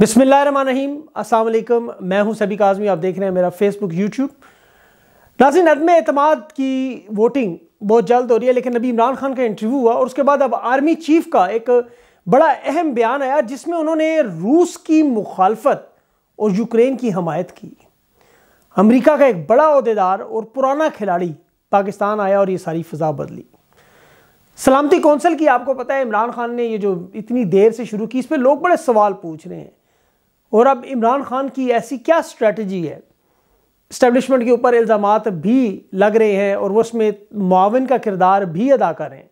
बिसमीम असलकम मैं हूं सभी काजमी आप देख रहे हैं मेरा फेसबुक यूट्यूब नाजिन अदम अतमाद की वोटिंग बहुत जल्द हो रही है लेकिन अभी इमरान खान का इंटरव्यू हुआ और उसके बाद अब आर्मी चीफ का एक बड़ा अहम बयान आया जिसमें उन्होंने रूस की मुखालफत और यूक्रेन की हमायत की अमरीका का एक बड़ा अहदेदार और पुराना खिलाड़ी पाकिस्तान आया और ये सारी फ़िज़ा बदली सलामती कौंसिल की आपको पता है इमरान खान ने ये जो इतनी देर से शुरू की इस पर लोग बड़े सवाल पूछ रहे हैं और अब इमरान खान की ऐसी क्या स्ट्रेटजी है इस्टेबलिशमेंट के ऊपर इल्ज़ाम भी लग रहे हैं और वो उसमें मावन का किरदार भी अदा करें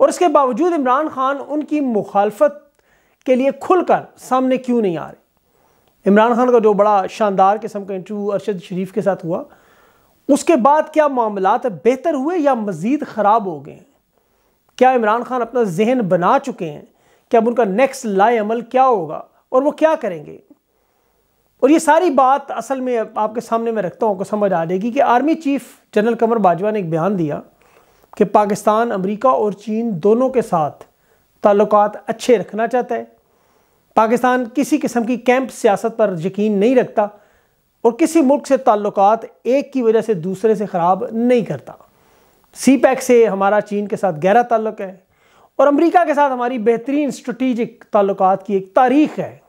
और इसके बावजूद इमरान खान उनकी मुखालफत के लिए खुलकर सामने क्यों नहीं आ रहे इमरान खान का जो बड़ा शानदार किस्म का इंटरव्यू अरशद शरीफ के साथ हुआ उसके बाद क्या मामला बेहतर हुए या मज़ीद ख़राब हो गए हैं क्या इमरान खान अपना जहन बना चुके हैं कि अब उनका नेक्स्ट लाए अमल क्या होगा और वो क्या करेंगे और ये सारी बात असल में आपके सामने मैं रखता हूँ आपको समझ आ जाएगी कि army chief general Qamar Bajwa ने एक बयान दिया कि पाकिस्तान अमेरिका और चीन दोनों के साथ ताल्लुक अच्छे रखना चाहता है पाकिस्तान किसी किस्म की कैंप सियासत पर यकीन नहीं रखता और किसी मुल्क से ताल्लुक एक की वजह से दूसरे से ख़राब नहीं करता सी पैक e से हमारा चीन के साथ गहरा ताल्लुक है और अमरीका के साथ हमारी बेहतरीन स्ट्रटिजिक ताल्लुक की एक तारीख है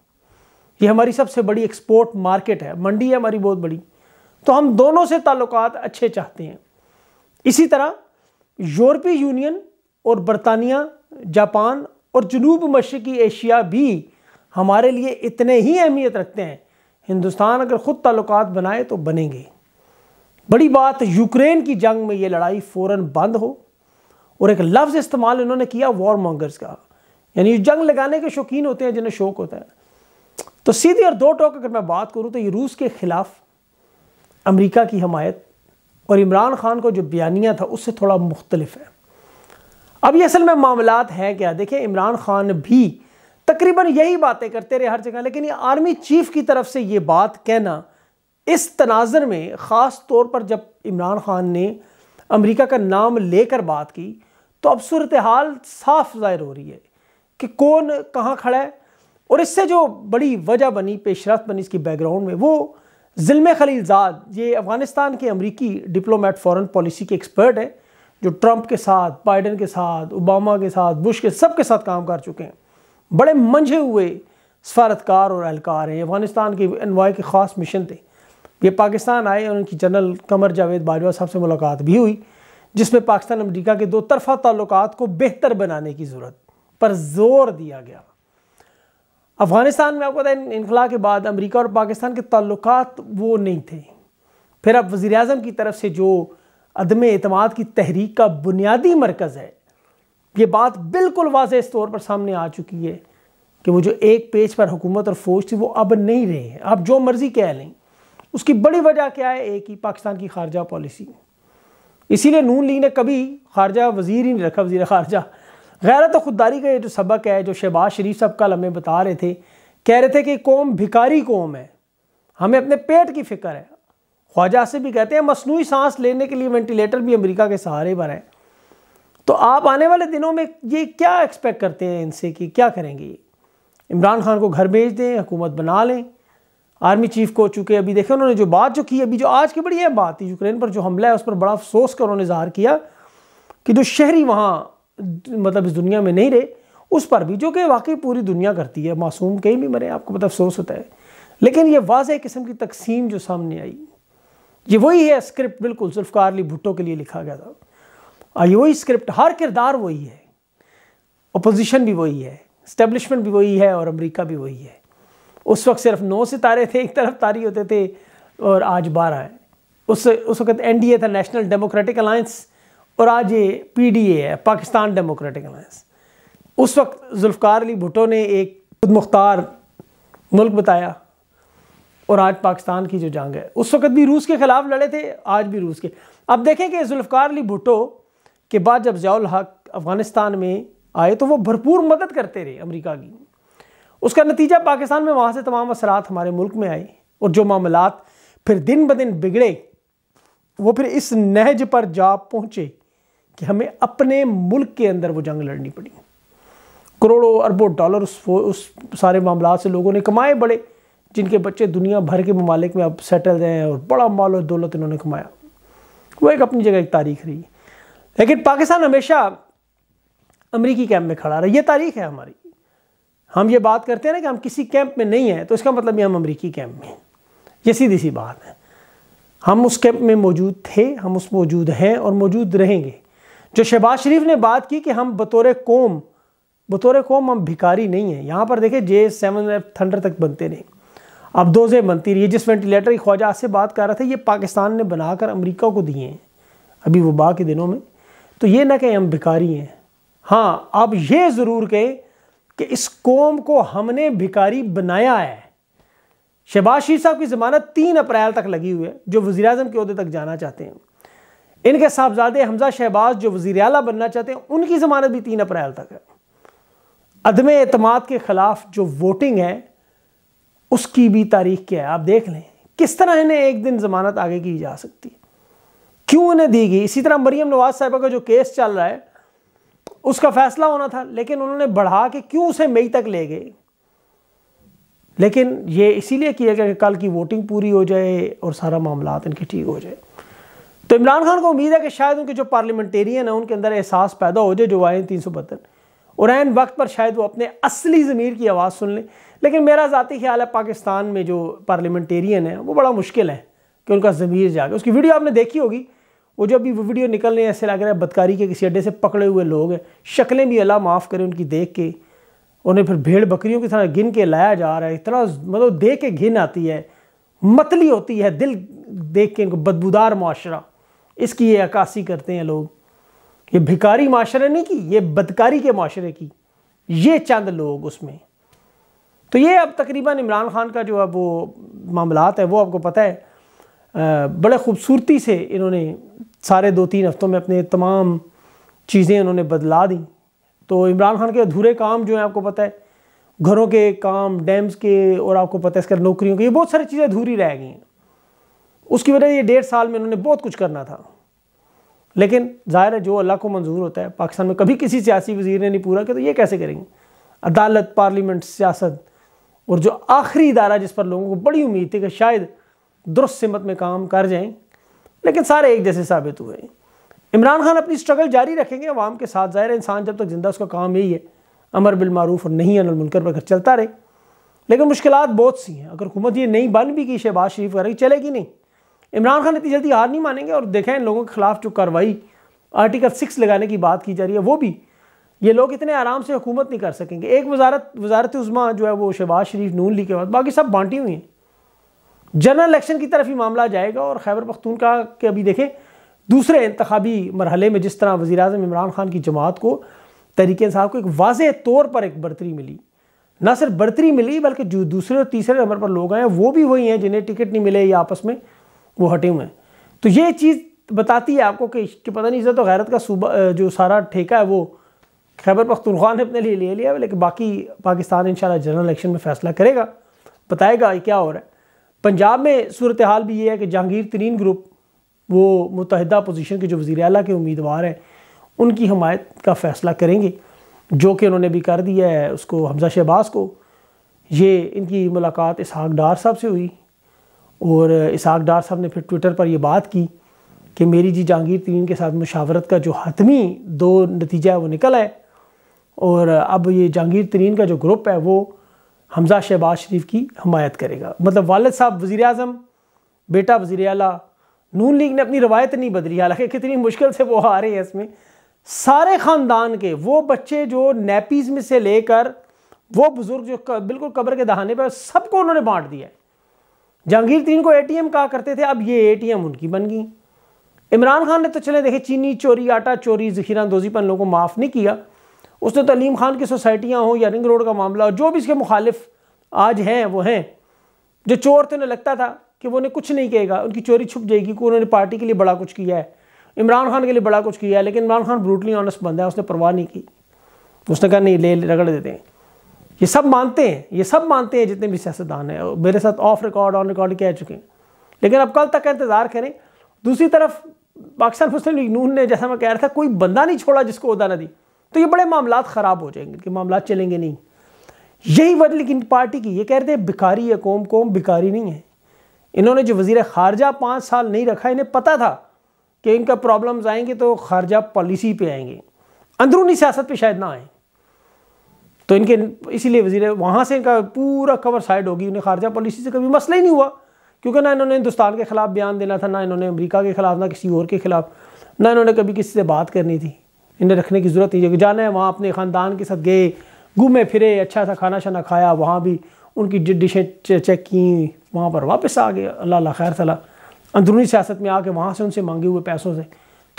ये हमारी सबसे बड़ी एक्सपोर्ट मार्केट है मंडी है हमारी बहुत बड़ी तो हम दोनों से ताल्लुक अच्छे चाहते हैं इसी तरह यूरोपीय यूनियन और बरतानिया जापान और जनूब मशरकी एशिया भी हमारे लिए इतने ही अहमियत रखते हैं हिंदुस्तान अगर ख़ुद ताल्लुक बनाए तो बनेंगे बड़ी बात यूक्रेन की जंग में ये लड़ाई फ़ौर बंद हो और एक लफ्ज़ इस्तेमाल इन्होंने किया वॉर मॉन्गर्स का यानी जंग लगाने के शौकीन होते हैं जिन्हें शौक होता है तो सीधी और दो टोक अगर मैं बात करूँ तो ये रूस के ख़िलाफ़ अमेरिका की हमायत और इमरान खान को जो बयानिया था उससे थोड़ा मुख्तलिफ है अब ये असल में मामला हैं क्या देखिए इमरान खान भी तकरीबन यही बातें करते रहे हर जगह लेकिन ये आर्मी चीफ की तरफ से ये बात कहना इस तनाजर में ख़ास तौर पर जब इमरान खान ने अमेरिका का नाम लेकर बात की तो अब सूरत हाल साफ ज़ाहिर हो रही है कि कौन कहाँ खड़ा है और इससे जो बड़ी वजह बनी पेशरफ बनी इसकी बैकग्राउंड में वो जिल्म खलीलजाद ये अफ़गानिस्तान के अमरीकी डिप्लोमेट फॉरन पॉलिसी के एक्सपर्ट हैं जो ट्रंप के साथ बाइडन के साथ ओबामा के साथ बुश के सब के साथ काम कर चुके हैं बड़े मंझे हुए सफारतकार और एहलकार हैं अफ़गानिस्तान के एनवाई के ख़ास मिशन थे ये पाकिस्तान आए और उनकी जनरल कमर जावेद बाजवा साहब से मुलाकात भी हुई जिसमें पाकिस्तान अमरीका के दो तरफा ताल्लुकात को बेहतर बनाने की ज़रूरत पर ज़ोर दिया गया अफ़गानिस्तान में आपको इन इनखला के बाद अमेरिका और पाकिस्तान के ताल्लुक वो नहीं थे फिर अब वज़ी अजम की तरफ से जो अदम अतमाद की तहरीक का बुनियादी मरकज़ है ये बात बिल्कुल वाज इस तौर पर सामने आ चुकी है कि वो जो एक पेज पर हुकूमत और फौज थी वो अब नहीं रहे हैं आप जो मर्ज़ी कह लें उसकी बड़ी वजह क्या है एक ही पाकिस्तान की खारजा पॉलिसी इसीलिए नून लीग ने कभी खारजा वजीर ही नहीं रखा वजीर खारजा गैरत खुददारी का ये जो सबक है जो शहबाज शरीफ साहब कल हमें बता रहे थे कह रहे थे कि कौम भिकारी कौम है हमें अपने पेट की फिक्र है ख्वाजा से भी कहते हैं मसनू सांस लेने के लिए वेंटिलेटर भी अमरीका के सहारे पर है तो आप आने वाले दिनों में ये क्या एक्सपेक्ट करते हैं इनसे कि क्या करेंगे इमरान खान को घर भेज दें हुकूमत बना लें आर्मी चीफ को चुके अभी देखें उन्होंने जो बात जो की अभी जो आज की बड़ी अहम बात थी यूक्रेन पर जो हमला है उस पर बड़ा अफसोस कर उन्होंने इजहार किया कि जो शहरी वहाँ मतलब इस दुनिया में नहीं रहे उस पर भी जो कि वाकई पूरी दुनिया करती है मासूम कहीं भी मरे आपको मतलब अफसोस होता है लेकिन ये वाज किस्म की तकसीम जो सामने आई ये वही है स्क्रिप्ट बिल्कुल जुल्फकार अली भुट्टो के लिए लिखा गया था ये वही स्क्रिप्ट हर किरदार वही है अपोजिशन भी वही है इस्टेब्लिशमेंट भी वही है और अमेरिका भी वही है उस वक्त सिर्फ नौ सितारे थे एक तरफ तारी होते थे और आज बारह है उस उस वक्त एन डी ए था नेशनल डेमोक्रेटिक अलायंस और आज ये पीडीए है पाकिस्तान डेमोक्रेटिक अलायंस उस वक्त जुल्फ़ार अली भुटो ने एक खुद मुख्तार मुल्क बताया और आज पाकिस्तान की जो जंग है उस वक्त भी रूस के ख़िलाफ़ लड़े थे आज भी रूस के अब देखें कि जुल्फ़ार अली भुटो के बाद जब जयाल हक अफ़गानिस्तान में आए तो वो भरपूर मदद करते रहे अमेरिका की उसका नतीजा पाकिस्तान में वहाँ से तमाम असरात हमारे मुल्क में आए और जो मामला फिर दिन ब दिन बिगड़े वो फिर इस नहज पर जा पहुँचे कि हमें अपने मुल्क के अंदर वो जंग लड़नी पड़ी करोड़ों अरबों डॉलर उस उस सारे मामला से लोगों ने कमाए बड़े जिनके बच्चे दुनिया भर के ममालिक में अब सेटल हैं और बड़ा माल और दौलत इन्होंने कमाया वो एक अपनी जगह एक तारीख रही लेकिन पाकिस्तान हमेशा अमरीकी कैंप में खड़ा रहा ये तारीख है हमारी हम ये बात करते हैं ना कि हम किसी कैंप में नहीं हैं तो इसका मतलब ये हम अमरीकी कैंप में ये सीधी सी बात है हम उस कैंप में मौजूद थे हम उस मौजूद हैं और मौजूद रहेंगे जो शहबाज शरीफ ने बात की कि हम बतौर कौम बतौर कौम हम भिकारी नहीं हैं यहाँ पर देखें जे सेवन एफ थंडर तक बनते नहीं अब जे बनती रही है जिस वेंटिलेटर की ख्वाजा से बात कर रहा था ये पाकिस्तान ने बनाकर अमेरिका को दिए हैं अभी वबा के दिनों में तो ये ना कहें हम भिकारी हैं हाँ आप ये ज़रूर कहें कि इस कौम को हमने भिकारी बनाया है शहबाज शरीफ साहब की ज़मानत तीन अप्रैल तक लगी हुई है जो वज़ी अजम के अहदे तक जाना चाहते हैं इनके साहबजादे हमजा शहबाज जो वजीर अला बनना चाहते हैं उनकी जमानत भी तीन अप्रैल तक है अदम अतमाद के ख़िलाफ़ जो वोटिंग है उसकी भी तारीख क्या है आप देख लें किस तरह इन्हें एक दिन ज़मानत आगे की जा सकती है क्यों इन्हें दी गई इसी तरह मरीम नवाज साहबा का जो केस चल रहा है उसका फैसला होना था लेकिन उन्होंने बढ़ा के क्यों उसे मई तक ले गए लेकिन ये इसीलिए किया गया कि कल की वोटिंग पूरी हो जाए और सारा मामला इनके ठीक हो जाए तो इमरान खान को उम्मीद है कि शायद उनके जो पार्लियामेंटेरियन है उनके अंदर एहसास पैदा हो जाए जो आए तीन सौ बहत्तर और एन वक्त पर शायद वो अपने असली ज़मीर की आवाज़ सुन लें लेकिन मेरा ज़ाती ख्याल है पाकिस्तान में जो पार्लियामेंटेरियन है वो बड़ा मुश्किल है कि उनका ज़मीर जागे उसकी वीडियो आपने देखी होगी वो जो अभी वीडियो निकल रहे हैं ऐसे लग रहा है बदकारी के किसी अड्डे से पकड़े हुए लोग हैं शक्लें भी अल्लाह माफ़ करें उनकी देख के उन्हें फिर भेड़ बकरियों की तरह गिन के लाया जा रहा है इतना मतलब देख के घिन आती है मतली होती है दिल देख के इनको बदबूदार माशरा इसकी ये अक्सी करते हैं लोग ये भिकारी माशरे नहीं की ये बदकारी के माशरे की ये चंद लोग उसमें तो ये अब तकरीबन इमरान खान का जो अब वो मामलात है वो आपको पता है आ, बड़े खूबसूरती से इन्होंने सारे दो तीन हफ्तों में अपने तमाम चीज़ें इन्होंने बदला दी तो इमरान खान के अधूरे काम जो है आपको पता है घरों के काम डैम्स के और आपको पता है इसका नौकरियों के ये बहुत सारी चीज़ें अधूरी रह गई हैं उसकी वजह ये डेढ़ साल में उन्होंने बहुत कुछ करना था लेकिन ज़ाहिर है जो अल्लाह को मंजूर होता है पाकिस्तान में कभी किसी सियासी वजीर ने नहीं पूरा किया तो ये कैसे करेंगे अदालत पार्लियामेंट सियासत और जो आखिरी इदारा जिस पर लोगों को बड़ी उम्मीद थी कि शायद दुरुस्त सिमत में काम कर जाएं लेकिन सारे एक जैसे साबित हुए इमरान खान अपनी स्ट्रगल जारी रखेंगे अवाम के साथ ज़ाहिर इंसान जब तक ज़िंदा उसका काम यही है अमर बिलमारूफ और नहीं अनिल पर चलता रहे लेकिन मुश्किल बहुत सी हैं अगर हुकूमत ये नहीं बन भी की शहबाज शरीफ करेगी चलेगी नहीं इमरान खान इतनी जल्दी हार नहीं मानेंगे और देखें इन लोगों के खिलाफ जो कार्रवाई आर्टिकल सिक्स लगाने की बात की जा रही है वो भी ये लोग इतने आराम से हुकूमत नहीं कर सकेंगे एक वजारत वजारत उज़मा जो है वो शहबाज शरीफ नून ली के बाद बाकी सब बांटी हुई हैं जनरल इलेक्शन की तरफ ही मामला जाएगा और खैबर पख्तूनखा के अभी देखें दूसरे इंतबी मरहले में जिस तरह वजी अजम इमरान खान की जमात को तरीके साहब को एक वाज तौर पर एक बढ़तरी मिली ना सिर्फ बढ़तरी मिली बल्कि जो दूसरे और तीसरे नंबर पर लोग आए वो भी वही हैं जिन्हें टिकट नहीं मिले या आपस में वो हटे हुए हैं तो ये चीज़ बताती है आपको कि, कि पता नहीं इसे तो गैरत का सूबा जो सारा ठेका है वो खैबर पख्तनख्वा ने अपने लिए ले लिया लेकिन बाकी पाकिस्तान इन जनरल इलेक्शन में फ़ैसला करेगा बताएगा क्या हो रहा है पंजाब में सूरत हाल भी ये है कि जहांगीर तरीन ग्रुप वो मुतहद अपोजीशन के जो वज़ी अल के उम्मीदवार हैं उनकी हमायत का फ़ैसला करेंगे जो कि उन्होंने भी कर दिया है उसको हमजा शहबाज को ये इनकी मुलाकात इसहाक डार साहब से हुई और इसहाक डार साहब ने फिर ट्विटर पर यह बात की कि मेरी जी जहांगीर तीन के साथ मुशावरत का जो हतमी दो नतीजा है वो निकल आए और अब ये जहांगीर तरीन का जो ग्रुप है वो हमजा शहबाज शरीफ की हमायत करेगा मतलब वालद साहब वज़ी अजम बेटा वज़ी अला नून लीग ने अपनी रवायत नहीं बदली हालांकि कितनी मुश्किल से वो आ रहे हैं इसमें सारे ख़ानदान के वो बच्चे जो नैपीज़ में से लेकर वो बुज़ुर्ग जो बिल्कुल कब्र के दहाने पर सबको उन्होंने बांट दिया है जहांगीर तीन को एटीएम कहा करते थे अब ये एटीएम उनकी बन गई इमरान खान ने तो चले देखे चीनी चोरी आटा चोरी जखीरा दोजी पर लोगों को माफ़ नहीं किया उसने तलीम तो खान की सोसाइटियाँ हों या रिंग रोड का मामला हो जो भी इसके मुखालिफ आज हैं वो हैं जो चोर थे उन्हें लगता था कि वो उन्हें कुछ नहीं कहेगा उनकी चोरी छुप जाएगी कि उन्होंने पार्टी के लिए बड़ा कुछ किया है इमरान खान के लिए बड़ा कुछ किया है लेकिन इमरान खान ब्रूटली ऑनेस्ट बंदा है उसने परवाह नहीं की उसने कहा नहीं ले रगड़ देते हैं ये सब मानते हैं ये सब मानते हैं जितने भी सियासतदान हैं मेरे साथ ऑफ रिकॉर्ड ऑन रिकॉर्ड कह चुके हैं लेकिन अब कल तक का इंतज़ार करें दूसरी तरफ पाकिस्तान मुस्लिम लीग नून ने जैसा मैं कह रहा था कोई बंदा नहीं छोड़ा जिसको उदा न दी तो ये बड़े मामला ख़राब हो जाएंगे कि मामला चलेंगे नहीं यही वजह लेकिन पार्टी की ये कह रहे थे भिकारी है कौम कौम भिकारी नहीं है इन्होंने जो वजीर खारजा पाँच साल नहीं रखा इन्हें पता था कि इनका प्रॉब्लम्स आएंगे तो खारजा पॉलिसी पर आएंगे अंदरूनी सियासत पर शायद ना आए तो इनके इसीलिए वजीर वहाँ से इनका पूरा कवर साइड होगी उन्हें खारजा पॉलिसी से कभी मसला ही नहीं हुआ क्योंकि ना इन्होंने हिंदुस्तान के ख़िलाफ़ बयान देना था ना इन्होंने अमरीका के ख़िलाफ़ ना किसी और के ख़िलाफ़ ना इन्होंने कभी किसी से बात करनी थी इन्हें रखने की ज़रूरत नहीं है जाना है वहाँ अपने ख़ानदान के साथ गए घूमे फिरे अच्छा सा खाना शाना खाया वहाँ भी उनकी डिशें चेक की वहाँ पर वापस आ गए अल्लाह खैर तला अंदरूनी सियासत में आके वहाँ से उनसे मांगे हुए पैसों से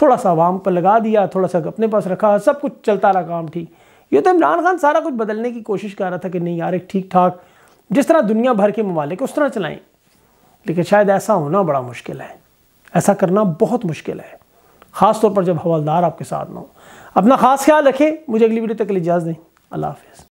थोड़ा सा आवाम पर लगा दिया थोड़ा सा अपने पास रखा सब कुछ चलता रहा काम ठीक ये तो इमरान खान सारा कुछ बदलने की कोशिश कर रहा था कि नहीं यार एक ठीक ठाक जिस तरह दुनिया भर के ममालिक उस तरह चलाएं लेकिन शायद ऐसा होना बड़ा मुश्किल है ऐसा करना बहुत मुश्किल है ख़ास तौर पर जब हवलदार आपके साथ ना हो अपना ख़ास ख्याल रखें मुझे अगली वीडियो तक के लिए इजाज़त दें अल्लाह हाफिज़